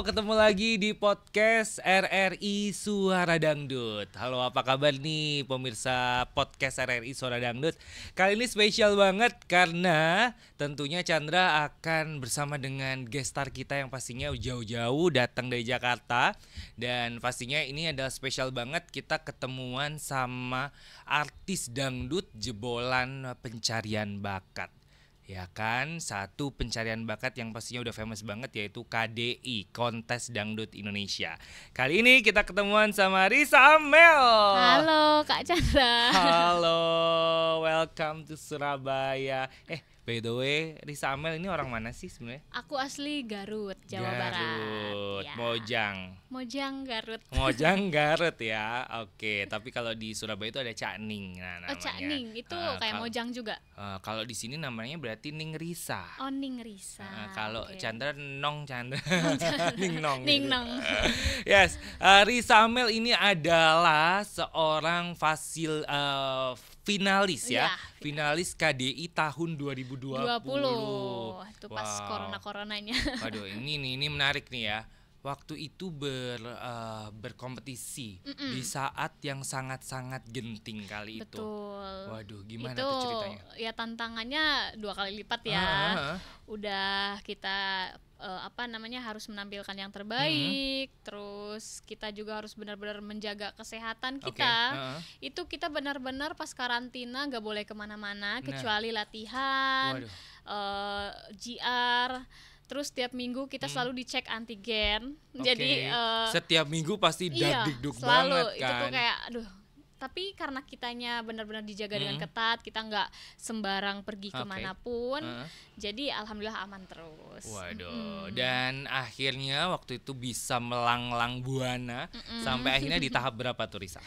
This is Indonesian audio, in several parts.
ketemu lagi di podcast RRI Suara Dangdut. Halo, apa kabar nih pemirsa podcast RRI Suara Dangdut? Kali ini spesial banget karena tentunya Chandra akan bersama dengan gestar kita yang pastinya jauh-jauh datang dari Jakarta dan pastinya ini adalah spesial banget kita ketemuan sama artis dangdut jebolan pencarian bakat ya kan satu pencarian bakat yang pastinya udah famous banget yaitu KDI kontes dangdut Indonesia kali ini kita ketemuan sama Risa Amel halo Kak Chandra halo welcome to Surabaya eh By the way, Risa Amel ini orang mana sih sebenarnya? Aku asli Garut, Jawa Garut, Barat. Garut, ya. Mojang. Mojang Garut. Mojang Garut ya. Oke, okay. tapi kalau di Surabaya itu ada Ning nah namanya. Oh, Ning itu uh, kayak Mojang juga. Uh, kalau di sini namanya berarti Ning Risa. Oh, Ning Risa. Uh, kalau okay. Chandra Nong Chandra. Ning Nong. Ning gitu. Nong. yes, uh, Risa Amel ini adalah seorang fasil uh, finalis ya, ya finalis KDI tahun 2020. 20. Itu pas wow. corona coronanya. Waduh, ini nih ini menarik nih ya waktu itu ber uh, berkompetisi mm -mm. di saat yang sangat-sangat genting kali Betul. itu. Waduh, gimana itu, tuh ceritanya? Ya tantangannya dua kali lipat ya. Uh ah, -huh. Ah, ah. Udah kita uh, apa namanya harus menampilkan yang mm-hmm. terbaik, -hmm. terus kita juga harus benar-benar menjaga kesehatan kita. Okay. Uh -huh. Itu kita benar-benar pas karantina nggak boleh kemana-mana nah. kecuali latihan, uh, eh, GR terus setiap minggu kita hmm. selalu dicek antigen okay. jadi uh, setiap minggu pasti iya, dagduk selalu banget kan itu tuh kan. kayak aduh tapi karena kitanya benar-benar dijaga hmm. dengan ketat kita nggak sembarang pergi okay. kemanapun uh. jadi alhamdulillah aman terus waduh hmm. dan akhirnya waktu itu bisa melanglang buana hmm. sampai akhirnya di tahap berapa tuh Risa?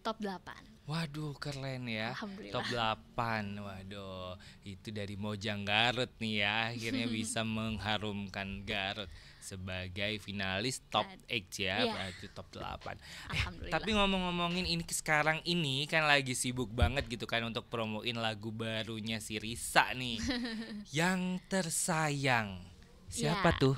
top 8 Waduh keren ya Top 8 Waduh itu dari Mojang Garut nih ya Akhirnya bisa mengharumkan Garut Sebagai finalis top 8 ya yeah. Berarti top 8 eh, Tapi ngomong-ngomongin ini sekarang ini Kan lagi sibuk banget gitu kan Untuk promoin lagu barunya si Risa nih Yang tersayang Siapa yeah. tuh?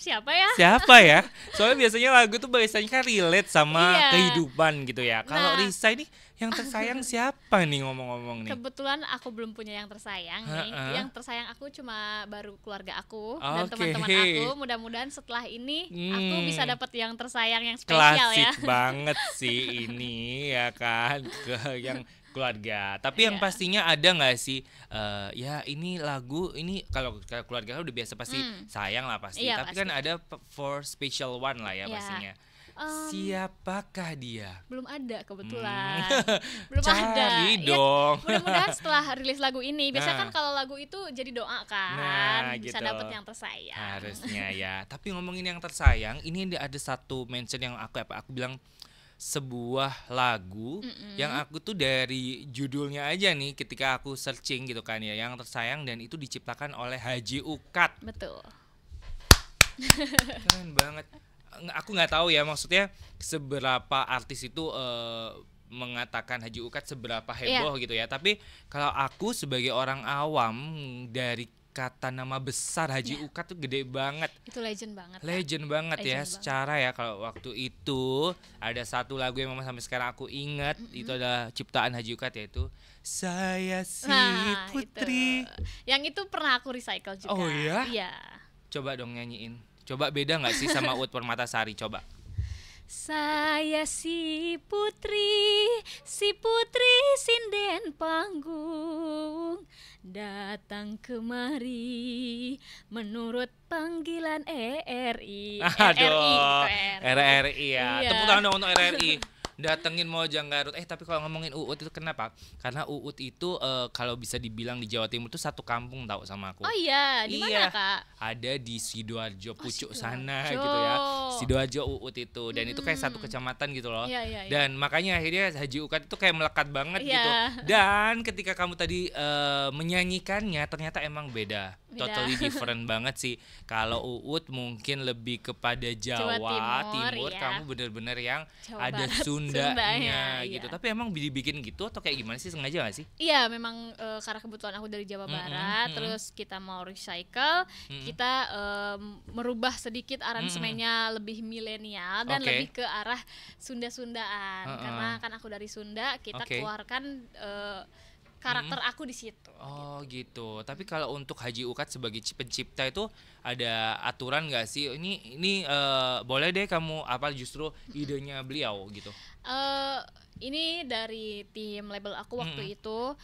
siapa ya? Siapa ya? Soalnya biasanya lagu tuh biasanya kan relate sama iya. kehidupan gitu ya. Kalau nah, Risa ini yang tersayang siapa nih ngomong-ngomong nih? Kebetulan aku belum punya yang tersayang uh -uh. nih. Yang tersayang aku cuma baru keluarga aku okay. dan teman-teman aku. Mudah-mudahan setelah ini hmm. aku bisa dapat yang tersayang yang spesial Klasik ya. Klasik banget sih ini ya kan. Ke yang keluarga tapi yeah. yang iya. pastinya ada nggak sih uh, ya ini lagu ini kalau keluarga udah biasa pasti mm. sayang lah pasti yeah, tapi kan pasti. kan ada for special one lah ya yeah. pastinya um, siapakah dia? Belum ada kebetulan. Hmm. belum Cari ada. Iya, dong. Ya, mudah-mudahan setelah rilis lagu ini. Nah. Biasanya nah. kan kalau lagu itu jadi doa kan, nah, bisa gitu. dapat yang tersayang. Harusnya ya. Tapi ngomongin yang tersayang, ini ada satu mention yang aku apa aku bilang sebuah lagu mm -hmm. yang aku tuh dari judulnya aja nih ketika aku searching gitu kan ya yang tersayang dan itu diciptakan oleh Haji Ukat betul keren banget aku nggak tahu ya maksudnya seberapa artis itu uh, mengatakan Haji Ukat seberapa heboh yeah. gitu ya tapi kalau aku sebagai orang awam dari kata nama besar Haji yeah. Uka tuh gede banget. Itu legend banget. Legend banget ya, legend ya banget. secara ya kalau waktu itu ada satu lagu yang memang sampai sekarang aku ingat mm -hmm. itu adalah ciptaan Haji Uka yaitu Saya si nah, Putri. Itu. Yang itu pernah aku recycle juga. Oh iya? Iya. Coba dong nyanyiin. Coba beda nggak sih sama Ut Sari? Coba. Saya si putri, si putri sinden panggung dan datang kemari menurut panggilan ERI. Aduh, e RRI, e RRI e ya. Iya. Tepuk tangan dong untuk RRI. datengin Mojang Garut. Eh tapi kalau ngomongin Uut itu kenapa? Karena Uut itu uh, kalau bisa dibilang di Jawa Timur itu satu kampung tau sama aku. Oh iya, di mana iya. Kak? Ada di Sidoarjo oh, Pucuk oh, Sidoarjo. sana gitu ya. Sidoarjo Uut itu dan hmm. itu kayak satu hmm. kecamatan gitu loh. Iya, iya, iya. Dan makanya akhirnya Haji Ukat itu kayak melekat banget gitu. Dan ketika kamu tadi uh, menyanyikannya ternyata emang beda totally different banget sih. Kalau Uut mungkin lebih kepada Jawa, Jawa Timur, Timur ya. kamu bener-bener yang Jawa ada Barat, Sundanya, Sundanya iya. gitu. Tapi emang dibikin gitu atau kayak gimana sih sengaja gak sih? Iya, memang e, karena kebetulan aku dari Jawa Barat, mm -hmm. terus kita mau recycle, mm -hmm. kita e, merubah sedikit aransemennya mm -hmm. lebih milenial dan okay. lebih ke arah Sunda-Sundaan. Uh -uh. Karena kan aku dari Sunda, kita okay. keluarkan e, karakter hmm. aku di situ. Oh gitu. gitu. Tapi kalau untuk Haji Ukat sebagai pencipta itu ada aturan gak sih? Ini ini uh, boleh deh kamu apa justru idenya beliau gitu? Uh, ini dari tim label aku waktu hmm. itu.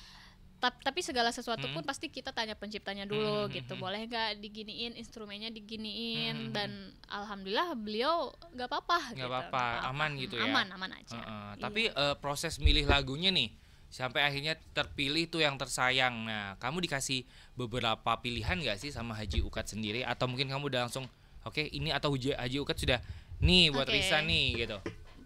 Ta tapi segala sesuatu hmm. pun pasti kita tanya penciptanya dulu hmm. gitu. Boleh gak diginiin instrumennya diginiin hmm. dan alhamdulillah beliau gak apa-apa. Nggak gitu. apa apa-apa, aman gitu ya. Aman aman aja. Uh, uh. Tapi uh, proses milih lagunya nih sampai akhirnya terpilih tuh yang tersayang. Nah, kamu dikasih beberapa pilihan gak sih sama Haji Ukat sendiri atau mungkin kamu udah langsung oke okay, ini atau Haji Ukat sudah nih buat okay. Risa nih gitu.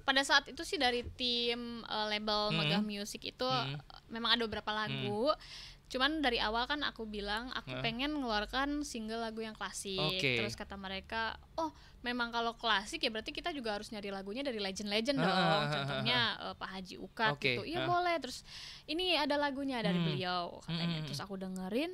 Pada saat itu sih dari tim uh, label hmm. Megah Music itu hmm. memang ada beberapa lagu hmm cuman dari awal kan aku bilang aku uh. pengen ngeluarkan single lagu yang klasik okay. terus kata mereka oh memang kalau klasik ya berarti kita juga harus nyari lagunya dari legend-legend uh, dong contohnya uh, Pak Haji Ukat okay. gitu iya boleh terus ini ada lagunya dari hmm. beliau katanya hmm, hmm, hmm. terus aku dengerin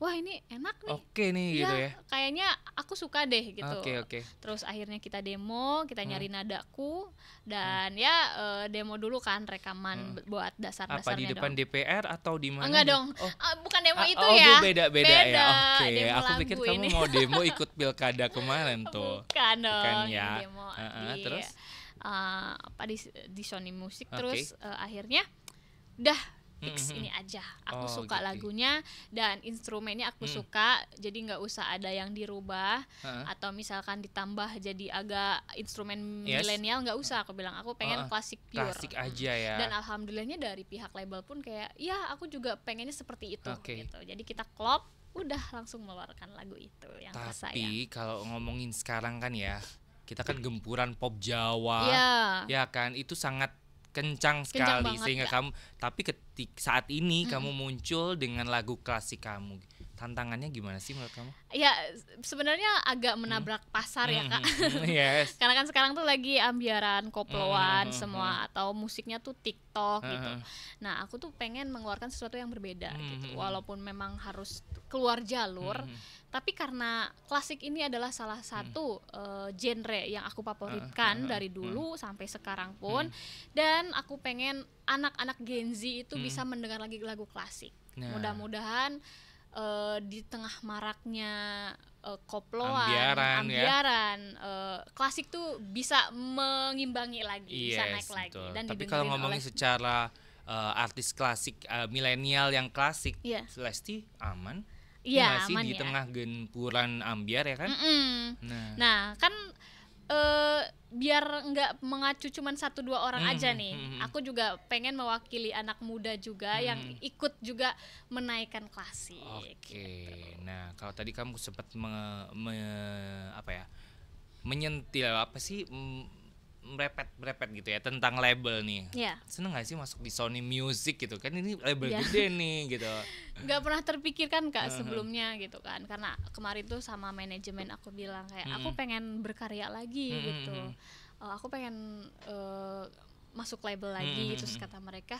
wah ini enak nih oke okay nih ya, gitu ya kayaknya aku suka deh gitu oke okay, oke okay. terus akhirnya kita demo kita nyari hmm. nadaku dan hmm. ya uh, demo dulu kan rekaman hmm. buat dasar dasarnya apa di depan dong. DPR atau di mana enggak dong oh. uh, bukan demo itu ah, itu oh, ya beda beda, beda ya oke okay. aku pikir ini. kamu mau demo ikut pilkada kemarin tuh bukan dong bukan ya demo uh -uh, di, terus uh, apa di di Sony Music okay. terus uh, akhirnya dah fix mm -hmm. ini aja aku oh, suka gitu. lagunya dan instrumennya aku mm. suka jadi nggak usah ada yang dirubah huh atau misalkan ditambah jadi agak instrumen yes. milenial nggak usah aku bilang aku pengen uh, klasik pure klasik aja ya dan alhamdulillahnya dari pihak label pun kayak ya aku juga pengennya seperti itu okay. gitu jadi kita klop udah langsung mengeluarkan lagu itu yang tapi tersayang. kalau ngomongin sekarang kan ya kita kan gempuran pop Jawa yeah. ya kan itu sangat kencang sekali kencang sehingga ya. kamu tapi ketik saat ini hmm. kamu muncul dengan lagu klasik kamu tantangannya gimana sih menurut kamu? Ya sebenarnya agak menabrak hmm. pasar hmm. ya kak. Hmm. yes. Karena kan sekarang tuh lagi ambiaran koploan hmm. semua hmm. atau musiknya tuh TikTok gitu. hmm. gitu. Nah aku tuh pengen mengeluarkan sesuatu yang berbeda gitu. hmm. gitu. Walaupun memang harus keluar jalur, hmm. tapi karena klasik ini adalah salah hmm. satu hmm. uh, genre yang aku favoritkan hmm. dari dulu hmm. sampai sekarang pun. Hmm. Dan aku pengen anak-anak Gen Z itu hmm. bisa mendengar lagi lagu klasik. Nah. Mudah-mudahan uh, di tengah maraknya uh, koploan, ambiaran, ya. ambiaran ya? uh, klasik tuh bisa mengimbangi lagi, yes, bisa naik betul. lagi. Dan Tapi kalau ngomongin oleh... secara uh, artis klasik uh, milenial yang klasik, yeah. Celesti aman. Iya, iya aman di ya. tengah gempuran ambiar ya kan? Mm -mm. Nah. nah, kan uh, biar nggak mengacu cuman satu dua orang hmm, aja hmm, nih. Hmm, hmm, aku juga pengen mewakili anak muda juga hmm. yang hmm. ikut juga menaikkan klasik. Oke. Okay. Gitu. Nah, kalau tadi kamu sempat me, me, apa ya? menyentil apa sih? merepet merepet gitu ya tentang label nih yeah. seneng gak sih masuk di Sony Music gitu kan ini label yeah. gede nih gitu nggak pernah terpikirkan kak sebelumnya gitu kan karena kemarin tuh sama manajemen aku bilang kayak hmm. aku pengen berkarya lagi hmm. gitu uh, aku pengen uh, masuk label lagi hmm. terus kata mereka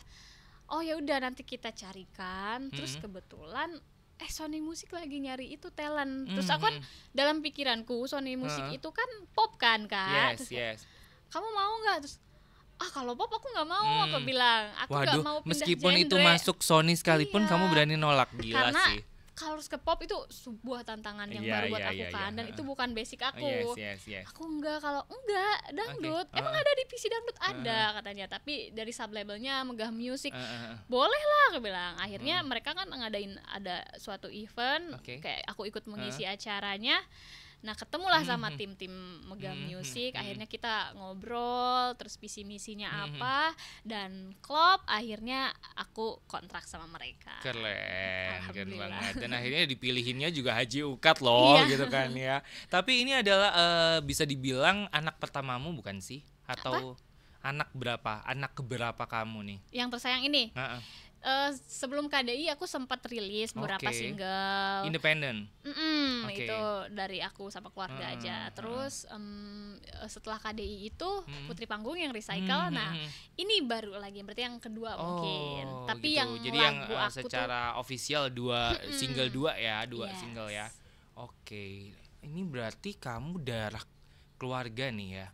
oh ya udah nanti kita carikan hmm. terus kebetulan eh Sony Music lagi nyari itu talent. Terus aku kan dalam pikiranku Sony Music uh. itu kan pop kan kan. Yes, Terus, yes kamu mau nggak terus ah kalau pop aku nggak mau hmm. aku bilang aku nggak mau pindah meskipun genre. itu masuk Sony sekalipun iya. kamu berani nolak gila Karena sih kalau harus ke pop itu sebuah tantangan yang yeah, baru buat yeah, aku yeah, iya. kan yeah. dan itu bukan basic aku oh, yes, yes, yes. aku enggak kalau enggak dangdut okay. uh, emang uh-huh. ada di PC dangdut uh, ada katanya tapi dari sublabelnya megah music uh, uh, uh. boleh aku bilang akhirnya uh. mereka kan ngadain ada suatu event okay. kayak aku ikut mengisi uh. acaranya Nah, ketemulah sama mm-hmm. tim-tim Mega mm mm-hmm. Music, mm-hmm. akhirnya kita ngobrol, terus visi misinya apa dan klop akhirnya aku kontrak sama mereka. Keren, keren banget. Dan akhirnya dipilihinnya juga Haji Ukat loh iya. gitu kan ya. Tapi ini adalah uh, bisa dibilang anak pertamamu bukan sih? Atau apa? anak berapa? Anak keberapa kamu nih? Yang tersayang ini. Uh-uh Eh, sebelum KDI aku sempat rilis beberapa okay. single independen mm okay. itu dari aku sama keluarga hmm, aja terus hmm. um, setelah KDI itu hmm. Putri Panggung yang recycle hmm, nah ini baru lagi berarti yang kedua oh, mungkin tapi gitu. yang jadi yang eh, aku secara tuh, official dua hmm, single dua ya dua yes. single ya oke okay. ini berarti kamu darah keluarga nih ya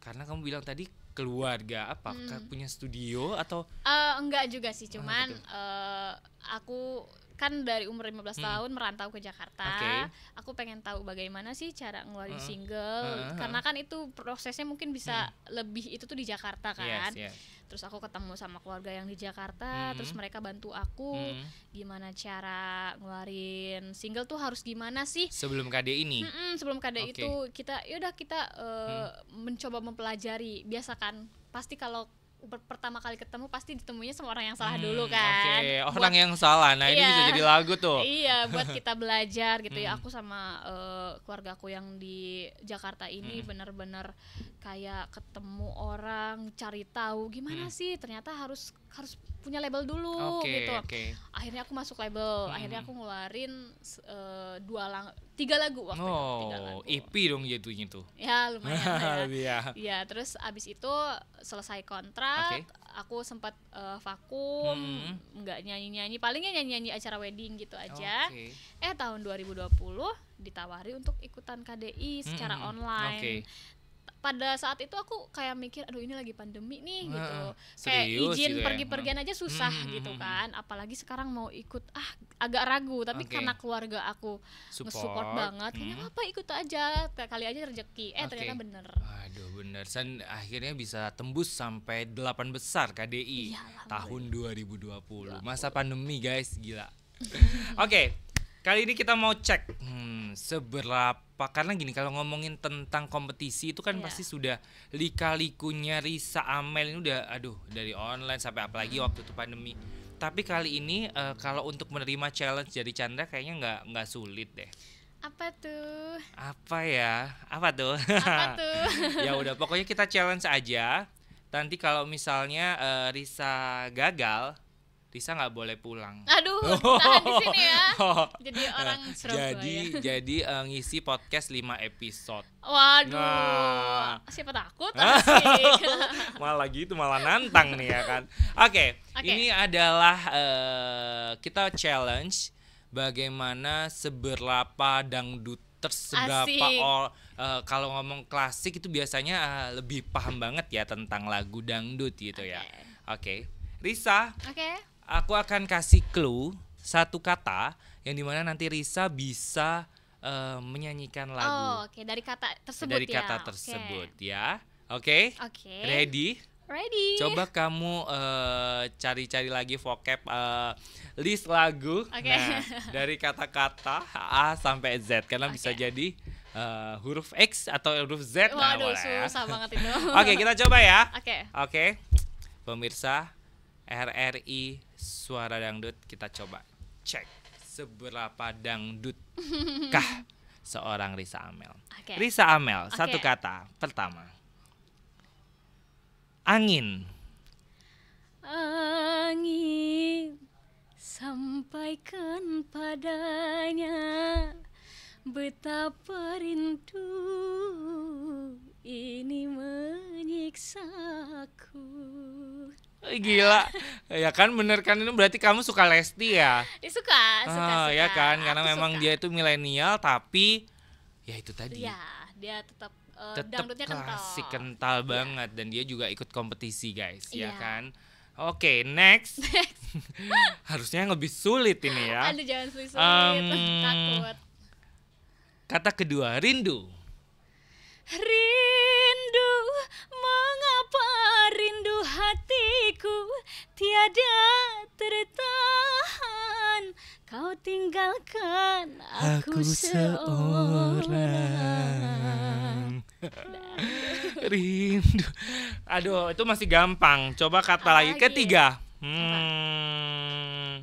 karena kamu bilang tadi keluarga apa hmm. punya studio atau uh, enggak juga sih cuman oh, uh, aku kan dari umur 15 hmm. tahun merantau ke Jakarta. Okay. Aku pengen tahu bagaimana sih cara ngeluarin uh. single uh. karena kan itu prosesnya mungkin bisa hmm. lebih itu tuh di Jakarta kan. Yes, yes terus aku ketemu sama keluarga yang di Jakarta hmm. terus mereka bantu aku hmm. gimana cara ngeluarin single tuh harus gimana sih sebelum KD ini Mm-mm, sebelum KD okay. itu kita yaudah kita uh, mm. mencoba mempelajari biasakan pasti kalau pertama kali ketemu pasti ditemunya sama orang yang salah hmm, dulu kan. Oke, okay. orang yang salah. Nah, iya, ini bisa jadi lagu tuh. Iya, buat kita belajar gitu ya. Hmm. Aku sama uh, keluarga aku yang di Jakarta ini hmm. benar-benar kayak ketemu orang, cari tahu gimana hmm. sih ternyata harus harus punya label dulu okay, gitu. Okay. Akhirnya aku masuk label, hmm. akhirnya aku ngeluarin uh, dua lang tiga lagu waktu oh, itu, tiga lagu. EP dong jatuhnya itu. Ya, lumayan. Ya. Iya. Ya terus abis itu selesai kontrak, okay. aku sempat uh, eh, vakum, hmm. nyanyi-nyanyi, palingnya nyanyi-nyanyi acara wedding gitu aja. Okay. Eh tahun 2020 ditawari untuk ikutan KDI secara hmm. online. Okay pada saat itu aku kayak mikir aduh ini lagi pandemi nih nah, gitu kayak gitu ya. izin gitu pergi-pergian aja susah hmm, hmm gitu hmm, kan apalagi sekarang mau ikut ah agak ragu tapi okay. karena keluarga aku support, ngesupport banget ya hmm. kayaknya apa ikut aja kali aja rezeki eh okay. ternyata bener aduh bener dan akhirnya bisa tembus sampai delapan besar KDI iya, tahun 2020 iya. masa pandemi guys gila oke okay, kali ini kita mau cek seberapa karena gini kalau ngomongin tentang kompetisi itu kan yeah. pasti sudah lika-likunya Risa Amel ini udah aduh dari online sampai apalagi hmm. waktu itu pandemi. Tapi kali ini uh, kalau untuk menerima challenge dari Chandra kayaknya nggak nggak sulit deh. Apa tuh? Apa ya? Apa tuh? Apa tuh? ya udah pokoknya kita challenge aja. Nanti kalau misalnya uh, Risa gagal, Risa nggak boleh pulang. Aduh, oh. tahan di sini ya. Jadi orang nah, seru Jadi jadi uh, ngisi podcast 5 episode. Waduh. Nah. Siapa takut? malah gitu, malah nantang nih ya kan. Oke, okay, okay. ini adalah uh, kita challenge bagaimana seberapa dangdut seberapa all, uh, eh, kalau ngomong klasik itu biasanya uh, lebih paham banget ya tentang lagu dangdut gitu okay. ya. Oke. Okay. Risa. Oke. Okay aku akan kasih clue satu kata yang dimana nanti Risa bisa uh, menyanyikan oh, lagu. Oh, oke okay. dari kata tersebut dari ya. Dari kata tersebut okay. ya. Oke. Okay? Oke. Okay. Ready? Ready. Coba kamu eh, cari-cari uh, lagi vocab uh, list lagu okay. nah, dari kata-kata A sampai Z karena okay. bisa jadi uh, huruf X atau huruf Z nah, Waduh, nah, susah ya. susah banget itu. Oke, okay, kita coba ya. Oke. Okay. Oke. Okay. Pemirsa, RRI Suara Dangdut kita coba cek seberapa dangdut kah seorang Risa Amel. Okay. Risa Amel okay. satu kata pertama. Angin. Angin sampaikan padanya betapa rindu ini menyiksaku Gila. Ya kan bener kan ini berarti kamu suka Lesti ya? Ya suka, suka, oh, suka. ya kan karena Aku memang suka. dia itu milenial tapi ya itu tadi. Iya, dia tetap uh, tetap dangdutnya kental. Klasik kental yeah. banget dan dia juga ikut kompetisi, guys, yeah. ya iya. kan? Oke, okay, next. next. Harusnya yang lebih sulit ini ya. Aduh, jangan sulit-sulit. Um, Kata kedua, rindu. Rindu mengapa Rindu hatiku tiada tertahan Kau tinggalkan aku, aku seorang Rindu Aduh itu masih gampang Coba kata lagi ketiga hmm.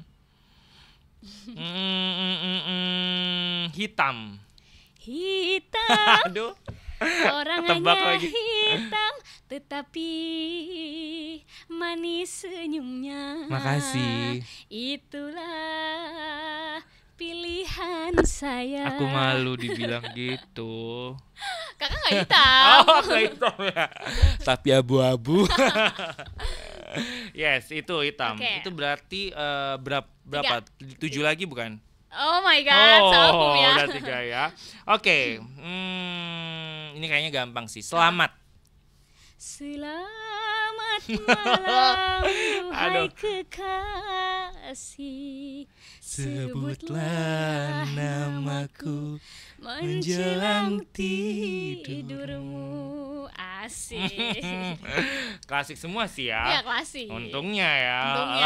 Hmm hmm, hmm. hmm. hmm. hitam Hitam Aduh Orang hanya lagi. hitam tetapi manis senyumnya. Makasih. Itulah pilihan saya. Aku malu dibilang gitu. Kakak nggak hitam. oh, nggak hitam ya. Tapi abu-abu. yes, itu hitam. Okay. Itu berarti uh, berap, berapa? Tujuh lagi bukan? Oh my god, oh, salam ya. Udah tiga ya. Oke, okay. hmm, ini kayaknya gampang sih. Selamat. Selamat malam, hai kekasih kasih Sebutlah namaku Menjelang tidurmu Asik Klasik semua sih ya Iya klasik Untungnya ya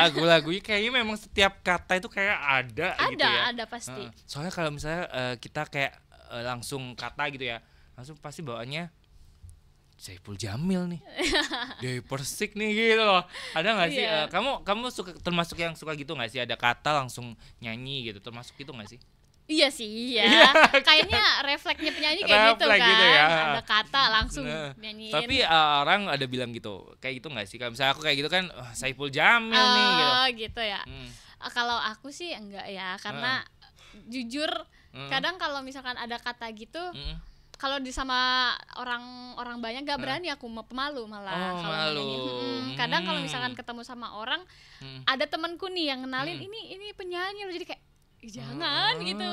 Lagu-lagu kayaknya memang setiap kata itu kayak ada, gitu ada gitu ya Ada, pasti Soalnya kalau misalnya eh, kita kayak eh, langsung kata gitu ya Langsung pasti bawaannya Saiful Jamil nih Dewi Persik nih gitu loh ada gak sih yeah. Iya. uh, kamu kamu suka termasuk yang suka gitu gak sih ada kata langsung nyanyi gitu termasuk gitu gak sih Iya sih, iya. iya. Kayaknya refleksnya penyanyi kayak Reflek gitu, gitu kan. Gitu ya. Ada kata langsung nah, nyanyiin. Tapi uh, orang ada bilang gitu, kayak gitu gak sih? Kalau misalnya aku kayak gitu kan, oh, Saiful Jamil uh, nih. Oh, gitu, gitu ya. Hmm. Uh, kalau aku sih enggak ya, karena uh. jujur uh. kadang kalau misalkan ada kata gitu. Uh kalau di sama orang orang banyak gak berani aku pemalu malah oh, kalau malu. Hmm, kadang kalau hmm. misalkan ketemu sama orang hmm. ada temanku nih yang kenalin hmm. ini ini penyanyi loh jadi kayak jangan oh, gitu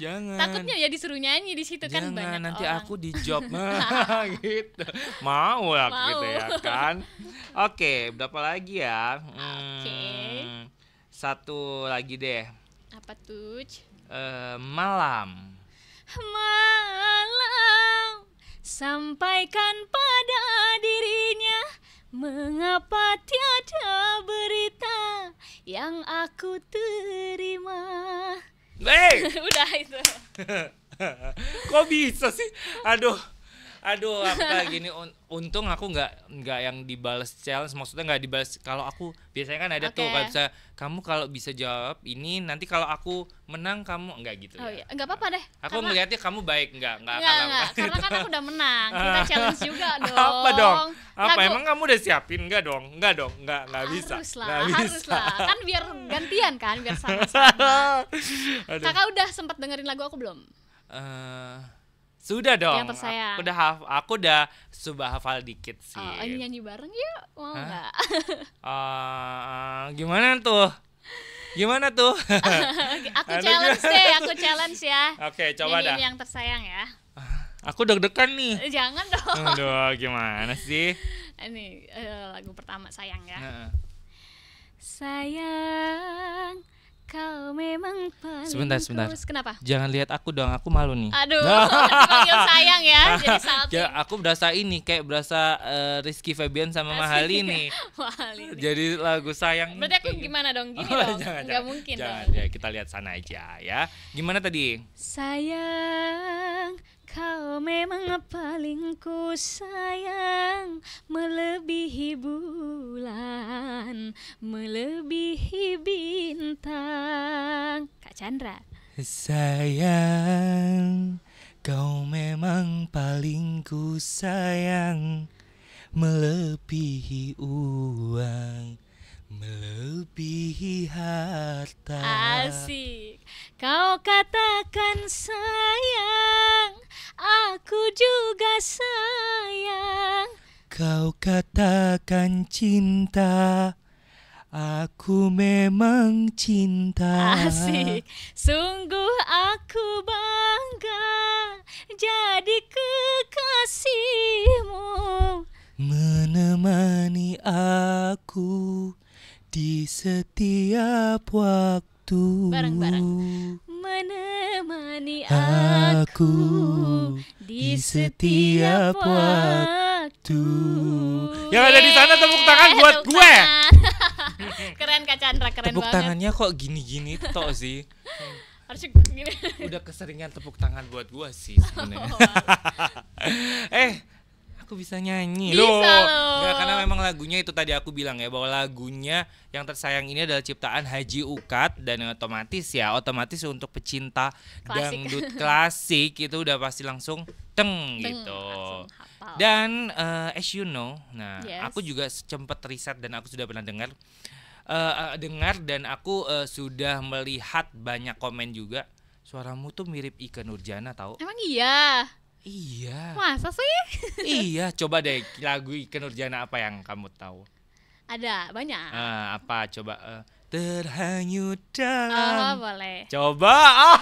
jangan takutnya ya disuruh nyanyi di situ kan, jangan, kan banyak nanti orang. aku di job gitu mau lah mau. gitu ya kan oke berapa lagi ya hmm, oke okay. satu lagi deh apa tuh eh, malam malam sampaikan pada dirinya mengapa tiada berita yang aku terima. Hey! Udah itu. Kok bisa sih? Aduh aduh apa gini untung aku nggak nggak yang dibales challenge maksudnya nggak dibales kalau aku biasanya kan ada okay. tuh kalau bisa kamu kalau bisa jawab ini nanti kalau aku menang kamu nggak gitu oh, ya iya, nggak apa-apa deh aku karena... melihatnya kamu baik nggak nggak karena kan aku udah menang kita challenge juga dong apa dong apa Lagu... emang kamu udah siapin nggak dong nggak dong nggak nggak bisa harus lah harus lah kan biar gantian kan biar sama-sama kakak udah sempat dengerin lagu aku belum uh sudah dong. Yang tersayang. Aku udah haf aku udah coba hafal dikit sih. Oh, oh, nyanyi bareng yuk. Mau nggak? uh, gimana tuh? Gimana tuh? aku challenge deh, aku challenge ya. Oke, okay, coba dah. yang tersayang ya. Ah, aku deg-degan nih. Eh, jangan dong. Aduh, gimana sih? ini eh, uh, eh, lagu pertama sayang ya. -uh. Sayang Kau memang paling Sebentar, sebentar. Kenapa? Jangan lihat aku dong, aku malu nih. Aduh, dipanggil sayang ya, jadi salting. Ya, aku berasa ini kayak berasa uh, Rizky Febian sama Mahali nih. Mahali. Jadi lagu sayang. Berarti aku gitu. gimana dong? Gini oh, dong. Jangan, Gak jangan, mungkin jangan, dong. Ya, kita lihat sana aja ya. Gimana tadi? Sayang Kau memang paling ku sayang Melebihi bulan Melebihi Chandra. Sayang, kau memang paling ku sayang Melebihi uang, melebihi harta Asik, kau katakan sayang Aku juga sayang Kau katakan cinta Aku memang cinta Asik Sungguh aku bangga Jadi kekasihmu Menemani aku Di setiap waktu Bareng-bareng Menemani aku, aku Di setiap waktu Yang ada di sana tepuk tangan buat gue keren Kak Chandra, keren tepuk banget. tangannya kok gini-gini tok sih. Harus gini. Udah keseringan tepuk tangan buat gua sih oh, sebenarnya. Oh, eh, aku bisa nyanyi bisa loh. loh. Nggak, karena memang lagunya itu tadi aku bilang ya bahwa lagunya yang tersayang ini adalah ciptaan Haji Ukat dan otomatis ya otomatis untuk pecinta klasik. dangdut klasik itu udah pasti langsung teng, teng gitu. Dan uh, as you know, nah yes. aku juga sempet riset dan aku sudah pernah dengar uh, dengar dan aku uh, sudah melihat banyak komen juga suaramu tuh mirip Ika Nurjana tahu emang iya iya masa sih iya coba deh lagu Ika Nurjana apa yang kamu tahu ada banyak uh, apa coba uh, terhanyut dalam oh, boleh coba oh,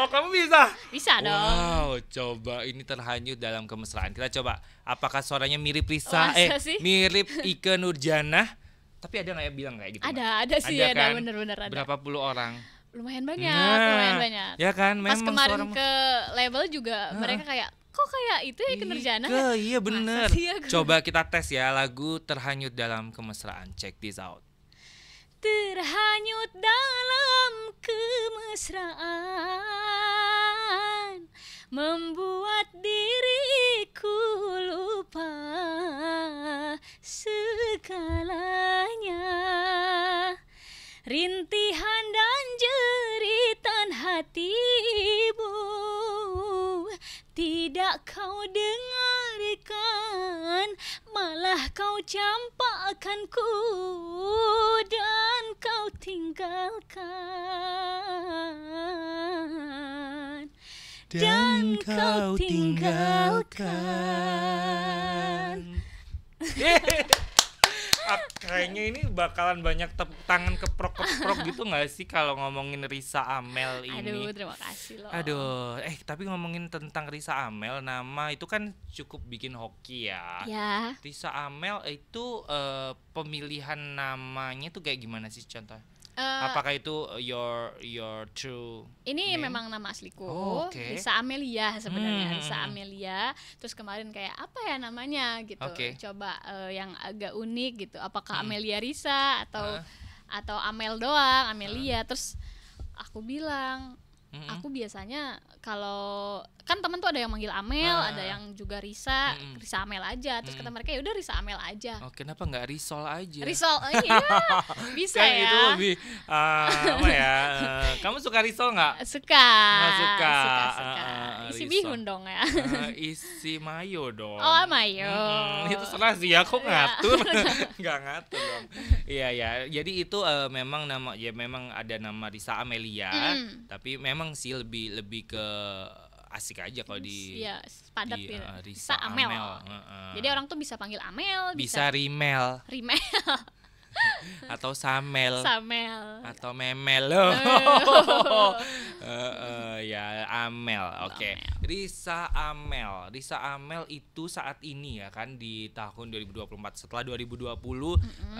oh kamu bisa bisa dong wow coba ini terhanyut dalam kemesraan kita coba apakah suaranya mirip Risa Masa eh sih? mirip Ike Nurjana tapi ada nggak ya bilang kayak gitu? Ada, ada sih, ada, ya, kan? bener-bener ada. Berapa puluh orang? Lumayan banyak, nah, lumayan banyak. Ya kan, memang Pas kemarin suara... ke level juga nah. mereka kayak kok kayak itu ya kinerjanya Ike, Iya bener. Ya, Coba kita tes ya lagu terhanyut dalam kemesraan. Check this out. Terhanyut dalam kemesraan membuat diriku lupa segalanya Rintihan dan jeritan hatimu Tidak kau dengarkan Malah kau campakkan ku Dan kau tinggalkan Dan, dan kau tinggalkan, tinggalkan. kayaknya ini bakalan banyak tepuk tangan keprok-keprok gitu nggak sih kalau ngomongin Risa Amel ini? Aduh, terima kasih loh. Aduh, eh tapi ngomongin tentang Risa Amel, nama itu kan cukup bikin hoki ya. Ya. Risa Amel itu uh, pemilihan namanya tuh kayak gimana sih contohnya? Uh, Apakah itu your your true Ini name? memang nama asliku. Oh, okay. Risa Amelia sebenarnya, hmm. Risa Amelia. Terus kemarin kayak apa ya namanya gitu. Okay. Coba uh, yang agak unik gitu. Apakah hmm. Amelia Risa atau uh. atau Amel doang, Amelia. Uh. Terus aku bilang, uh hmm. -huh. aku biasanya kalau kan temen tuh ada yang manggil Amel, ah. ada yang juga Risa, hmm. Risa Amel aja. Terus hmm. kata mm. mereka ya udah Risa Amel aja. Oh, kenapa nggak Risol aja? Risol, oh, iya bisa kan ya. Itu lebih uh, apa ya? Eh, kamu suka Risol nggak? Suka. Nggak suka. Suka suka. Uh, isi risol. bihun dong ya. uh, isi mayo dong. Oh mayo. Hmm, itu salah sih ya, kok ngatur? nggak ngatur dong. Iya ya. Jadi itu uh, memang nama ya memang ada nama Risa Amelia, mm. tapi memang sih lebih lebih ke asik aja kalau di iya, ya padat eh, di, Uh, Risa, Amel. Amel. Uh, uh. Jadi orang tuh bisa panggil Amel, bisa, bisa Rimel. Rimel. atau Samel. Samel. Atau Memel. uh, uh, ya Amel. Oke. Okay. Risa Amel. Risa Amel itu saat ini ya kan di tahun 2024 setelah 2020 mm -hmm. uh,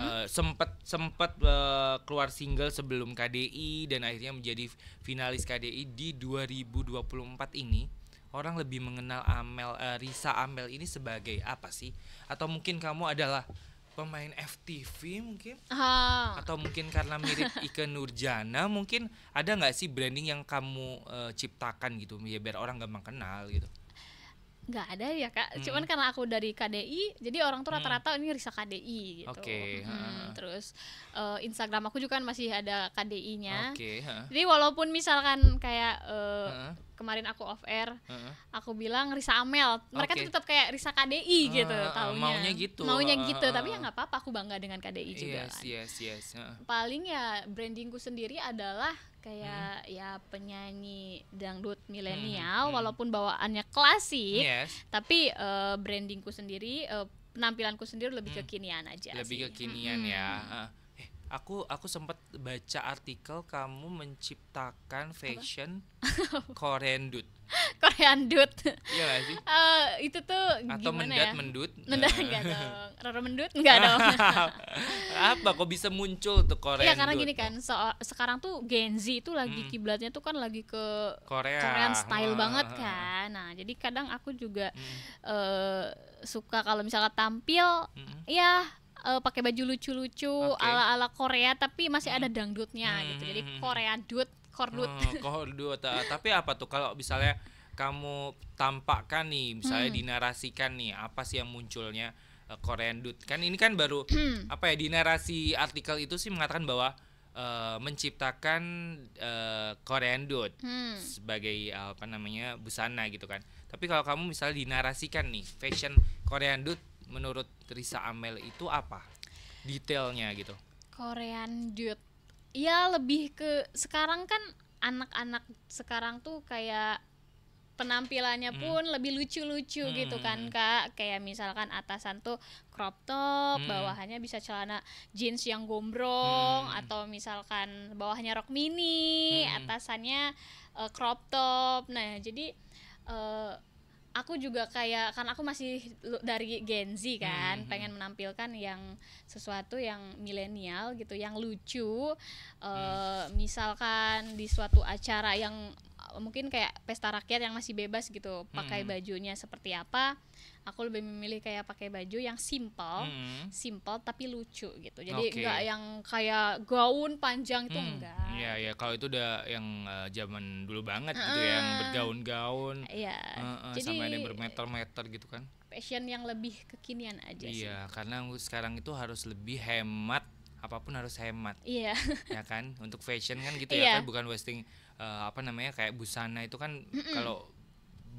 eh, sempat sempat uh, eh, keluar single sebelum KDI dan akhirnya menjadi finalis KDI di 2024 ini. Orang lebih mengenal Amel uh, Risa Amel ini sebagai apa sih? Atau mungkin kamu adalah pemain FTV mungkin ha. atau mungkin karena mirip Ike Nurjana mungkin ada nggak sih branding yang kamu uh, ciptakan gitu ya biar orang gampang kenal gitu nggak ada ya kak hmm. cuman karena aku dari KDI jadi orang tuh hmm. rata-rata gitu. hmm. ini Risa KDI gitu okay. hmm, terus uh, Instagram aku juga kan masih ada KDI-nya okay. jadi walaupun misalkan kayak uh, kemarin aku off air uh-huh. aku bilang Risa Amel mereka okay. tuh tetap kayak Risa KDI uh, gitu taunya maunya gitu maunya gitu uh, tapi ya nggak apa-apa aku bangga dengan KDI yes, juga kan yes, yes, uh. paling ya brandingku sendiri adalah kayak hmm. ya penyanyi dangdut milenial hmm, hmm. walaupun mm-hmm. bawaannya klasik yes. tapi uh, brandingku sendiri uh, penampilanku sendiri lebih hmm. kekinian aja lebih sih. kekinian hmm. ya uh aku aku sempat baca artikel kamu menciptakan fashion Korean korean dude. iya gak sih uh, itu tuh atau gimana mendat ya? mendut mendat enggak eh. dong roro mendut enggak dong apa kok bisa muncul tuh korean Iya karena gini kan so sekarang tuh Gen Z itu lagi hmm. kiblatnya tuh kan lagi ke Korea Korean style uh. banget ah, ah. kan nah jadi kadang aku juga hmm. uh, suka kalau misalnya tampil hmm. ya uh, pakai baju lucu-lucu okay. ala-ala Korea tapi masih ada hmm. dangdutnya hmm. gitu. Jadi hmm. Korea dut, kordut. Oh, kordut. Eh, tapi apa tuh kalau misalnya kamu tampakkan nih, misalnya hmm. dinarasikan nih, apa sih yang munculnya uh, Korean dut? Kan ini kan baru apa ya dinarasi artikel itu sih mengatakan bahwa Uh, menciptakan uh, Korean dude hmm. sebagai uh, apa namanya busana gitu kan. Tapi kalau kamu misalnya dinarasikan nih fashion Korean dude menurut Risa Amel itu apa? Detailnya gitu. Korean dude. Ya lebih ke sekarang kan anak-anak sekarang tuh kayak penampilannya hmm. pun lebih lucu-lucu hmm. gitu hmm, kan hmm. kak kayak misalkan atasan tuh crop top hmm. bawahannya bisa celana jeans yang gombrong hmm. atau misalkan bawahnya rok mini hmm. atasannya uh, crop top nah jadi uh, aku juga kayak kan aku masih dari Gen Z hmm, kan, hmm, hmm. pengen menampilkan yang sesuatu yang milenial gitu, yang lucu. mm. Uh, misalkan di suatu acara yang mungkin kayak pesta rakyat yang masih bebas gitu, hmm, pakai hmm. bajunya seperti apa aku lebih memilih kayak pakai baju yang simple mm. simple tapi lucu gitu jadi okay. enggak yang kayak gaun panjang itu mm. enggak iya ya kalau itu udah yang uh, zaman dulu banget uh, gitu ya, yang bergaun-gaun iya uh, uh, sama ada yang bermeter-meter gitu kan fashion yang lebih kekinian aja iya sih. karena sekarang itu harus lebih hemat apapun harus hemat iya yeah. ya kan untuk fashion kan gitu yeah. ya iya. kan bukan wasting uh, apa namanya kayak busana itu kan mm -mm. kalau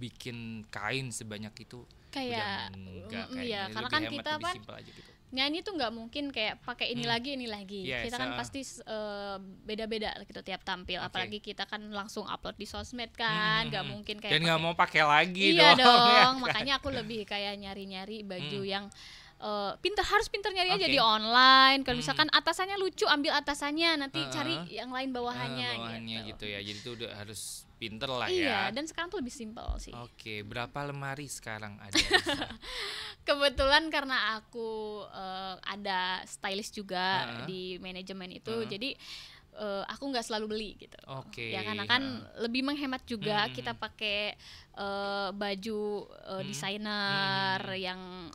bikin kain sebanyak itu kayak enggak mm, kayak iya, karena kan kita kan gitu. nyanyi tuh nggak mungkin kayak pakai ini hmm. lagi ini lagi yeah, kita kan pasti beda eh, beda-beda gitu tiap tampil okay. apalagi kita kan langsung upload di sosmed kan nggak hmm. mungkin kayak dan nggak mau pakai lagi iya dong, ya kan? makanya aku lebih kayak nyari-nyari baju hmm. yang uh, pinter harus pinter nyari okay. aja di online kalau hmm. misalkan atasannya lucu ambil atasannya nanti -uh. cari yang lain bawahannya, uh, bawahannya gitu. gitu ya jadi itu udah harus pinter lah iya, ya. Iya, dan sekarang tuh lebih simpel sih. Oke, berapa lemari sekarang ada? Kebetulan karena aku uh, ada stylist juga uh -huh. di manajemen itu, uh -huh. jadi uh, aku nggak selalu beli gitu. Oke. Okay. Ya karena kan uh. lebih menghemat juga hmm. kita pakai uh, baju uh, hmm. desainer hmm. yang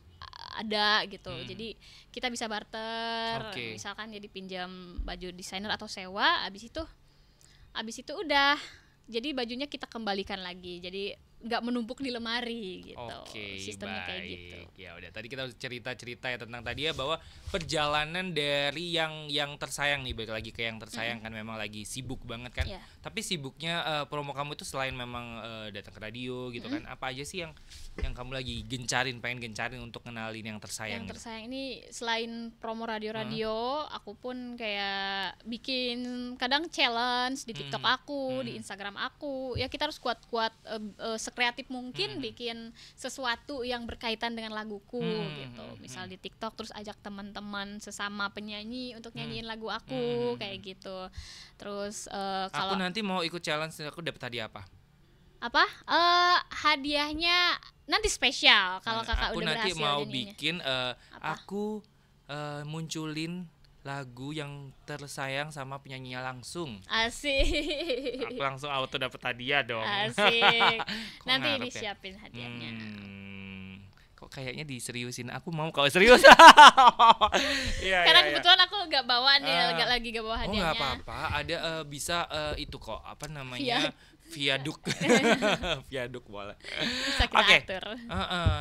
ada gitu. Hmm. Jadi kita bisa barter, okay. misalkan jadi pinjam baju desainer atau sewa, abis itu abis itu udah jadi bajunya kita kembalikan lagi jadi nggak menumpuk di lemari gitu. Oke, sistemnya baik. kayak gitu. Ya udah, tadi kita cerita-cerita ya tentang tadi ya bahwa perjalanan dari yang yang tersayang nih balik lagi ke yang tersayang mm. kan memang lagi sibuk banget kan. Yeah. Tapi sibuknya uh, promo kamu itu selain memang uh, datang ke radio gitu mm. kan, apa aja sih yang yang kamu lagi gencarin, pengen gencarin untuk kenalin yang tersayang? Yang tersayang ini selain promo radio-radio, mm. aku pun kayak bikin kadang challenge di TikTok mm. aku, mm. di Instagram aku. Ya kita harus kuat-kuat uh, uh, sekreatif mungkin hmm. bikin sesuatu yang berkaitan dengan laguku hmm. hmm gitu hmm, misal hmm. di TikTok terus ajak teman-teman sesama penyanyi untuk nyanyiin hmm. lagu aku hmm. kayak gitu terus uh, kalau aku nanti mau ikut challenge aku dapat hadiah apa apa uh, hadiahnya nanti spesial kalau eh, kakak aku udah nanti mau bikin uh, aku uh, munculin lagu yang tersayang sama penyanyinya langsung. Asik. Aku langsung auto dapat hadiah dong. Asik. Nanti ya? disiapin ya? hadiahnya. Hmm, kok kayaknya diseriusin aku mau kalau serius. ya, Karena ya, kebetulan ya. aku nggak bawa nih, uh, ah. gak lagi gak bawa oh, hadiahnya. Oh nggak apa-apa, ada uh, bisa uh, itu kok apa namanya? viaduk viaduk boleh bisa kita okay. uh, uh,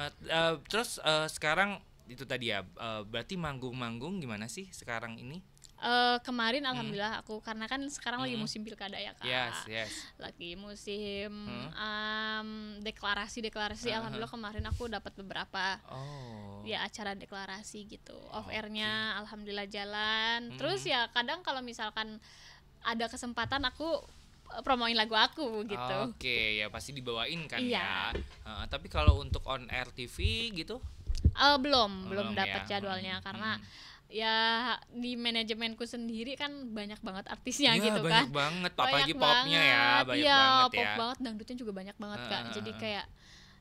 uh, terus uh, sekarang itu tadi ya uh, berarti manggung-manggung gimana sih sekarang ini Uh, kemarin hmm. alhamdulillah hmm. aku karena kan sekarang hmm. lagi musim pilkada ya kak, yes, yes. lagi musim hmm. um, deklarasi deklarasi. Uh-huh. Hmm, hmm. Alhamdulillah kemarin aku dapat beberapa oh. ya acara deklarasi gitu. Off airnya okay. alhamdulillah jalan. Hmm. Terus ya kadang kalau misalkan ada kesempatan aku eh, promoin lagu aku gitu. Oke, okay, ya pasti dibawain kan yeah. ya. Uh, tapi kalau untuk on air TV gitu Uh, belum, belum, belum dapat ya. jadwalnya hmm, karena hmm ya di manajemenku sendiri kan banyak banget artisnya ya, gitu banyak kan banget apalagi ya, banyak popnya banget. ya banyak ya, banget pop ya banget dangdutnya juga banyak banget uh, kan. jadi kayak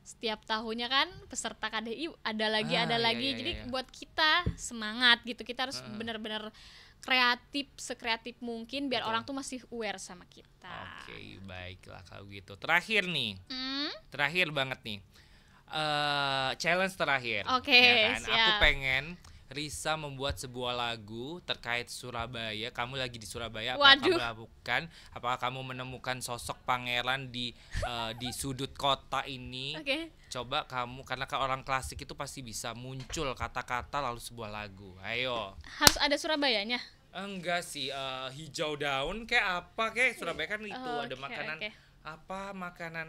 setiap tahunnya kan peserta KDI ada lagi uh, ada iya, lagi iya, jadi iya. buat kita semangat gitu kita harus uh, benar-benar kreatif sekreatif mungkin biar betul. orang tuh masih aware sama kita oke okay, baiklah kalau gitu terakhir nih hmm? terakhir banget nih uh, challenge terakhir. Oke. Okay, ya kan? Aku pengen Risa membuat sebuah lagu terkait Surabaya. Kamu lagi di Surabaya, apa kamu lakukan? Apakah kamu menemukan sosok pangeran di uh, di sudut kota ini? Okay. Coba kamu karena kan orang klasik itu pasti bisa muncul kata-kata lalu sebuah lagu. Ayo. Harus ada Surabayanya. Enggak sih, uh, hijau daun kayak apa kayak Surabaya kan itu oh, ada makanan okay. apa makanan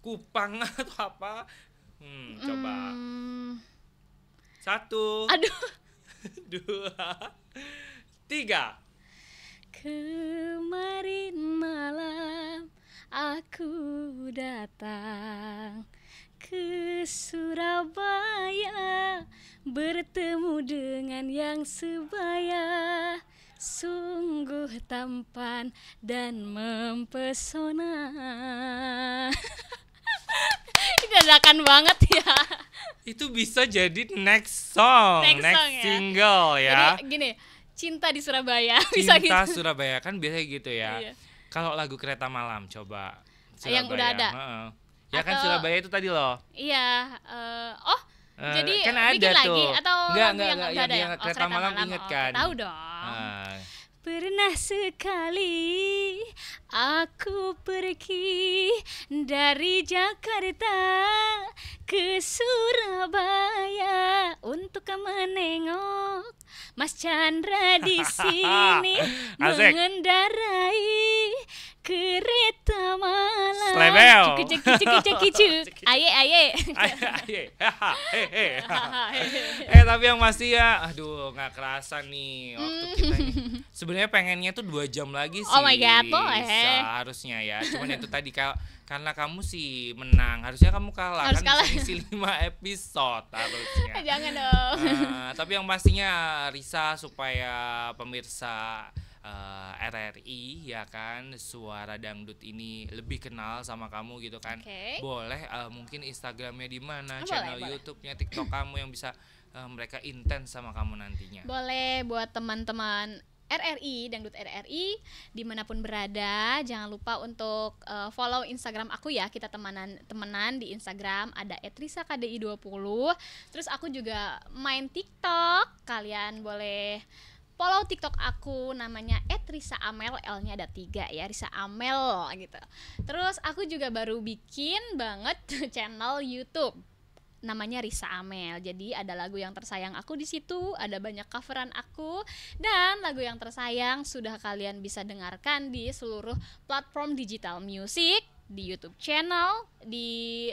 Kupang atau apa Hmm, coba. Hmm. Satu. Aduh. dua. Tiga. Kemarin malam aku datang ke Surabaya bertemu dengan yang sebaya sungguh tampan dan mempesona. dadakan banget ya itu bisa jadi next song next, next song, ya. single ya, ya. Jadi, gini cinta di Surabaya cinta bisa gitu Surabaya kan biasanya gitu ya iya. kalau lagu kereta malam coba ah, Surabaya. yang udah ada ya kan atau, kan Surabaya itu tadi loh iya uh, oh uh, jadi kan ada bikin tuh. lagi atau enggak, enggak, yang enggak, yang, yang, oh, kereta, malam, malam inget oh, kan tahu dong uh Pernah sekali aku pergi dari Jakarta ke Surabaya untuk menengok Mas Chandra di sini mengendarai kereta malam. Slebel. Cucu cucu cucu cucu. Aye aye. Aye aye. Eh tapi yang pasti ya, aduh nggak kerasa nih waktu hmm. kita ini. Sebenarnya pengennya tuh dua jam lagi sih. Oh my god, boleh. Seharusnya ya. Cuman itu tadi kalau karena kamu sih menang harusnya kamu kalah Harus kan kalah. isi episode harusnya jangan dong uh, tapi yang pastinya Risa supaya pemirsa uh, eh, RRI ya kan suara dangdut ini lebih kenal sama kamu gitu kan okay. boleh uh, mungkin Instagramnya di mana oh, channel YouTube-nya TikTok kamu yang bisa uh, mereka intens sama kamu nantinya boleh buat teman-teman RRI Dangdut RRI dimanapun berada jangan lupa untuk uh, follow Instagram aku ya kita temenan temenan di Instagram ada KDI 20 terus aku juga main TikTok kalian boleh follow TikTok aku namanya @risaamel L-nya ada tiga ya Risa Amel gitu. Terus aku juga baru bikin banget channel YouTube namanya Risa Amel. Jadi ada lagu yang tersayang aku di situ, ada banyak coveran aku dan lagu yang tersayang sudah kalian bisa dengarkan di seluruh platform digital music, di YouTube channel, di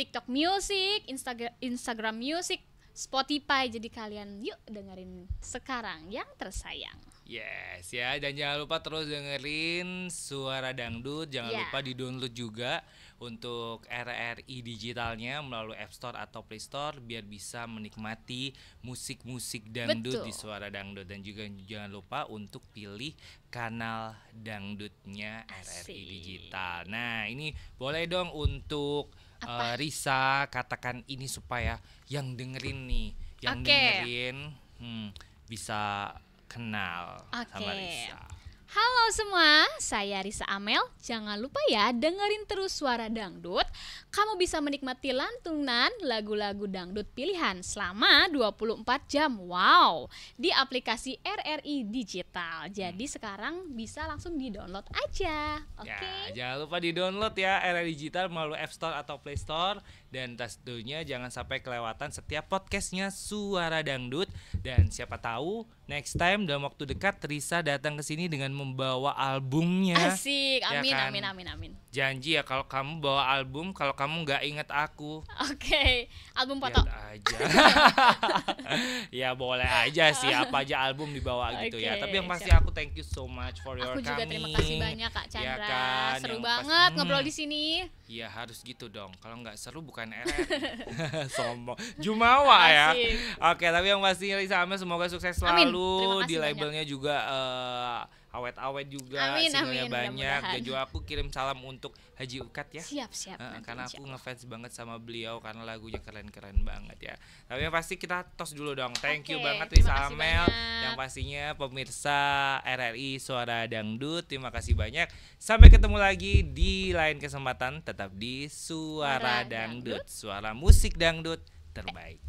TikTok Music, Instagram Instagram Music, Spotify. Jadi kalian yuk dengerin sekarang yang tersayang. Yes ya dan jangan lupa terus dengerin suara dangdut. Jangan yeah. lupa di download juga untuk RRI digitalnya melalui App Store atau Play Store biar bisa menikmati musik-musik dangdut Betul. di suara dangdut dan juga jangan lupa untuk pilih kanal dangdutnya Asik. RRI digital. Nah, ini boleh dong untuk apa? Uh, Risa katakan ini supaya yang dengerin nih, yang okay. dengerin hmm, bisa kenal okay. sama Risa. Halo semua, saya Risa Amel. Jangan lupa ya dengerin terus suara dangdut. Kamu bisa menikmati lantunan lagu-lagu dangdut pilihan selama 24 jam. Wow, di aplikasi RRI Digital. Jadi hmm. sekarang bisa langsung di-download aja. Ya, Oke. Okay? Ya, jangan lupa di-download ya RRI Digital melalui App Store atau Play Store dan tentunya jangan sampai kelewatan setiap podcastnya Suara Dangdut dan siapa tahu next time dalam waktu dekat Risa datang ke sini dengan membawa albumnya. Asik, ya amin, ya kan? amin, amin, amin. Janji ya kalau kamu bawa album, kalau kamu nggak inget aku. Oke, okay. album foto. aja. ya boleh aja sih, apa aja album dibawa okay, gitu ya. Tapi yang pasti aku thank you so much for your aku coming. Aku juga terima kasih banyak Kak ya Chandra. Ya kan? Seru yang banget pas, hmm. ngobrol hmm. di sini. Iya harus gitu dong. Kalau nggak seru bukan RR. Sombong. Jumawa ya. Oke, tapi yang pasti Lisa Amel semoga sukses selalu di labelnya banyak. juga uh, awet-awet juga amin, amin, banyak dan juga aku kirim salam untuk Haji Ukat ya siap siap uh, karena aku ngefans banget sama beliau karena lagunya keren-keren banget ya tapi yang pasti kita tos dulu dong thank okay, you banget Risa Amel banyak. yang pastinya pemirsa RRI Suara Dangdut terima kasih banyak sampai ketemu lagi di lain kesempatan tetap di Suara, Suara Dangdut. Dangdut suara musik dangdut terbaik.